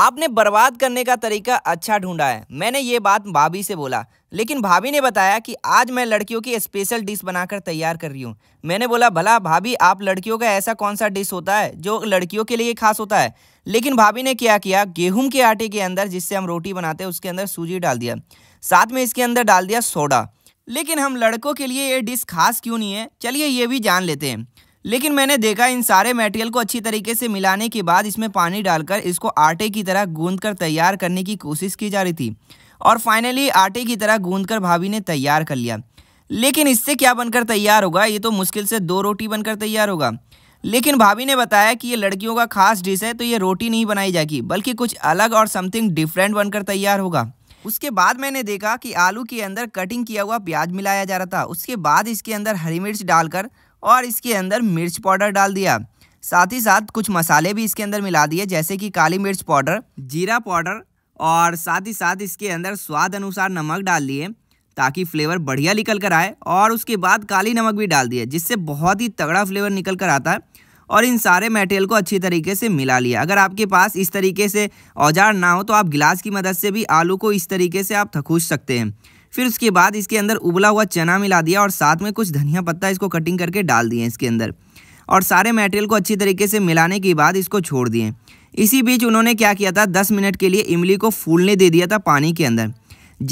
आपने बर्बाद करने का तरीका अच्छा ढूंढा है मैंने ये बात भाभी से बोला लेकिन भाभी ने बताया कि आज मैं लड़कियों की स्पेशल डिश बनाकर तैयार कर रही हूँ मैंने बोला भला भाभी आप लड़कियों का ऐसा कौन सा डिश होता है जो लड़कियों के लिए खास होता है लेकिन भाभी ने क्या किया गेहूं के आटे के अंदर जिससे हम रोटी बनाते हैं उसके अंदर सूजी डाल दिया साथ में इसके अंदर डाल दिया सोडा लेकिन हम लड़कों के लिए ये डिश खास क्यों नहीं है चलिए ये भी जान लेते हैं लेकिन मैंने देखा इन सारे मटेरियल को अच्छी तरीके से मिलाने के बाद इसमें पानी डालकर इसको आटे की तरह गूंद कर तैयार करने की कोशिश की जा रही थी और फाइनली आटे की तरह गूंद कर भाभी ने तैयार कर लिया लेकिन इससे क्या बनकर तैयार होगा ये तो मुश्किल से दो रोटी बनकर तैयार होगा लेकिन भाभी ने बताया कि ये लड़कियों का खास डिश है तो ये रोटी नहीं बनाई जाएगी बल्कि कुछ अलग और समथिंग डिफरेंट बनकर तैयार होगा उसके बाद मैंने देखा कि आलू के अंदर कटिंग किया हुआ प्याज मिलाया जा रहा था उसके बाद इसके अंदर हरी मिर्च डालकर और इसके अंदर मिर्च पाउडर डाल दिया साथ ही साथ कुछ मसाले भी इसके अंदर मिला दिए जैसे कि काली मिर्च पाउडर जीरा पाउडर और साथ ही साथ इसके अंदर स्वाद अनुसार नमक डाल दिए ताकि फ्लेवर बढ़िया निकल कर आए और उसके बाद काली नमक भी डाल दिए जिससे बहुत ही तगड़ा फ्लेवर निकल कर आता है और इन सारे मटेरियल को अच्छी तरीके से मिला लिया अगर आपके पास इस तरीके से औजार ना हो तो आप गिलास की मदद से भी आलू को इस तरीके से आप थकूस सकते हैं फिर उसके बाद इसके अंदर उबला हुआ चना मिला दिया और साथ में कुछ धनिया पत्ता इसको कटिंग करके डाल दिए इसके अंदर और सारे मटेरियल को अच्छी तरीके से मिलाने के बाद इसको छोड़ दिए इसी बीच उन्होंने क्या किया था दस मिनट के लिए इमली को फूलने दे दिया था पानी के अंदर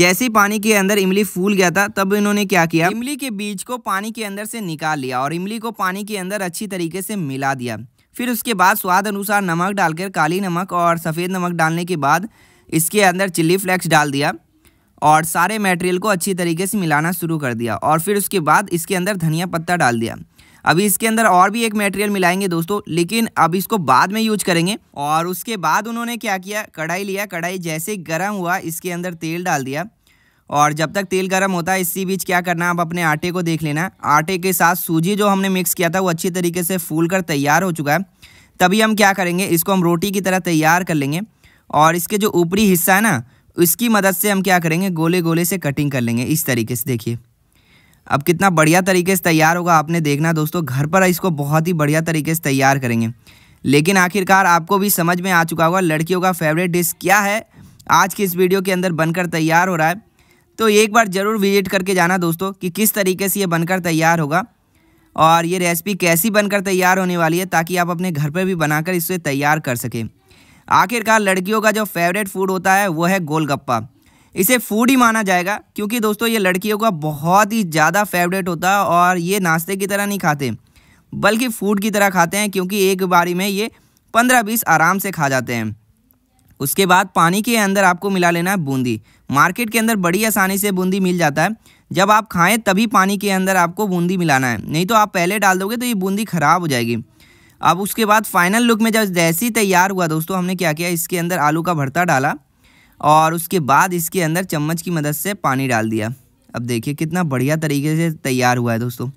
जैसे पानी के अंदर इमली फूल गया था तब इन्होंने क्या किया इमली के बीज को पानी के अंदर से निकाल लिया और इमली को पानी के अंदर अच्छी तरीके से मिला दिया फिर उसके बाद स्वाद अनुसार नमक डालकर काली नमक और सफ़ेद नमक डालने के बाद इसके अंदर चिल्ली फ्लेक्स डाल दिया और सारे मटेरियल को अच्छी तरीके से मिलाना शुरू कर दिया और फिर उसके बाद इसके अंदर धनिया पत्ता डाल दिया अभी इसके अंदर और भी एक मटेरियल मिलाएंगे दोस्तों लेकिन अब इसको बाद में यूज करेंगे और उसके बाद उन्होंने क्या किया कढ़ाई लिया कढ़ाई जैसे गर्म हुआ इसके अंदर तेल डाल दिया और जब तक तेल गर्म होता है इसी बीच क्या करना है आप अपने आटे को देख लेना आटे के साथ सूजी जो हमने मिक्स किया था वो अच्छी तरीके से फूल कर तैयार हो चुका है तभी हम क्या करेंगे इसको हम रोटी की तरह तैयार कर लेंगे और इसके जो ऊपरी हिस्सा है ना उसकी मदद से हम क्या करेंगे गोले गोले से कटिंग कर लेंगे इस तरीके से देखिए अब कितना बढ़िया तरीके से तैयार होगा आपने देखना दोस्तों घर पर इसको बहुत ही बढ़िया तरीके से तैयार करेंगे लेकिन आखिरकार आपको भी समझ में आ चुका होगा लड़कियों का फेवरेट डिश क्या है आज की इस वीडियो के अंदर बनकर तैयार हो रहा है तो एक बार ज़रूर विजिट करके जाना दोस्तों कि किस तरीके से ये बनकर तैयार होगा और ये रेसिपी कैसी बनकर तैयार होने वाली है ताकि आप अपने घर पर भी बनाकर इसे तैयार कर सकें आखिरकार लड़कियों का जो फेवरेट फूड होता है वो है गोलगप्पा इसे फूड ही माना जाएगा क्योंकि दोस्तों ये लड़कियों का बहुत ही ज़्यादा फेवरेट होता है और ये नाश्ते की तरह नहीं खाते बल्कि फूड की तरह खाते हैं क्योंकि एक बारी में ये पंद्रह बीस आराम से खा जाते हैं उसके बाद पानी के अंदर आपको मिला लेना है बूंदी मार्केट के अंदर बड़ी आसानी से बूंदी मिल जाता है जब आप खाएं तभी पानी के अंदर आपको बूंदी मिलाना है नहीं तो आप पहले डाल दोगे तो ये बूंदी ख़राब हो जाएगी अब उसके बाद फाइनल लुक में जब जैसे ही तैयार हुआ दोस्तों हमने क्या किया इसके अंदर आलू का भरता डाला और उसके बाद इसके अंदर चम्मच की मदद से पानी डाल दिया अब देखिए कितना बढ़िया तरीके से तैयार हुआ है दोस्तों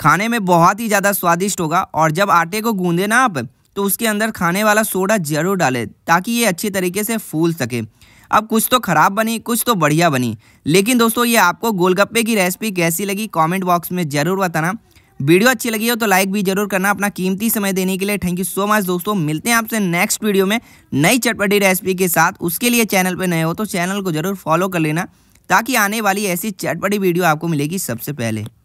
खाने में बहुत ही ज़्यादा स्वादिष्ट होगा और जब आटे को गूँधे ना आप तो उसके अंदर खाने वाला सोडा जरूर डालें ताकि ये अच्छी तरीके से फूल सके अब कुछ तो ख़राब बनी कुछ तो बढ़िया बनी लेकिन दोस्तों ये आपको गोलगप्पे की रेसिपी कैसी लगी कमेंट बॉक्स में ज़रूर बताना वीडियो अच्छी लगी हो तो लाइक भी जरूर करना अपना कीमती समय देने के लिए थैंक यू सो मच दोस्तों मिलते हैं आपसे नेक्स्ट वीडियो में नई चटपटी रेसिपी के साथ उसके लिए चैनल पर नए हो तो चैनल को जरूर फॉलो कर लेना ताकि आने वाली ऐसी चटपटी वीडियो आपको मिलेगी सबसे पहले